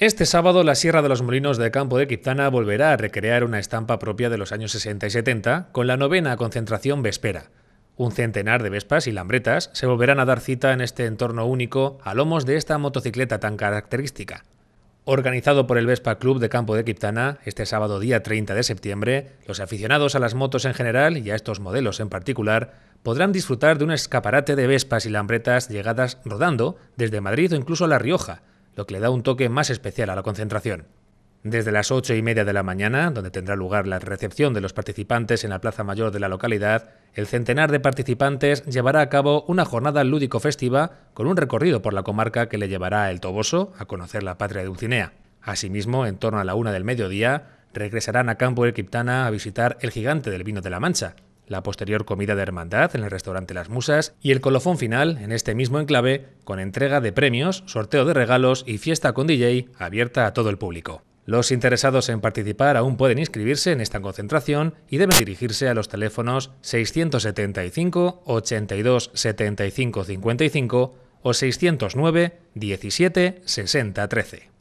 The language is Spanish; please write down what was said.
Este sábado la Sierra de los Molinos de Campo de Quiptana volverá a recrear una estampa propia de los años 60 y 70 con la novena concentración vespera. Un centenar de vespas y lambretas se volverán a dar cita en este entorno único a lomos de esta motocicleta tan característica. Organizado por el Vespa Club de Campo de Quiptana, este sábado día 30 de septiembre, los aficionados a las motos en general y a estos modelos en particular podrán disfrutar de un escaparate de vespas y lambretas llegadas rodando desde Madrid o incluso La Rioja, lo que le da un toque más especial a la concentración. Desde las ocho y media de la mañana, donde tendrá lugar la recepción de los participantes en la plaza mayor de la localidad, el centenar de participantes llevará a cabo una jornada lúdico-festiva con un recorrido por la comarca que le llevará El Toboso a conocer la patria de Dulcinea. Asimismo, en torno a la una del mediodía, regresarán a Campo de Quiptana a visitar el gigante del vino de la Mancha, la posterior comida de hermandad en el restaurante Las Musas y el colofón final en este mismo enclave con entrega de premios, sorteo de regalos y fiesta con DJ abierta a todo el público. Los interesados en participar aún pueden inscribirse en esta concentración y deben dirigirse a los teléfonos 675 82 75 55 o 609 17 60 13.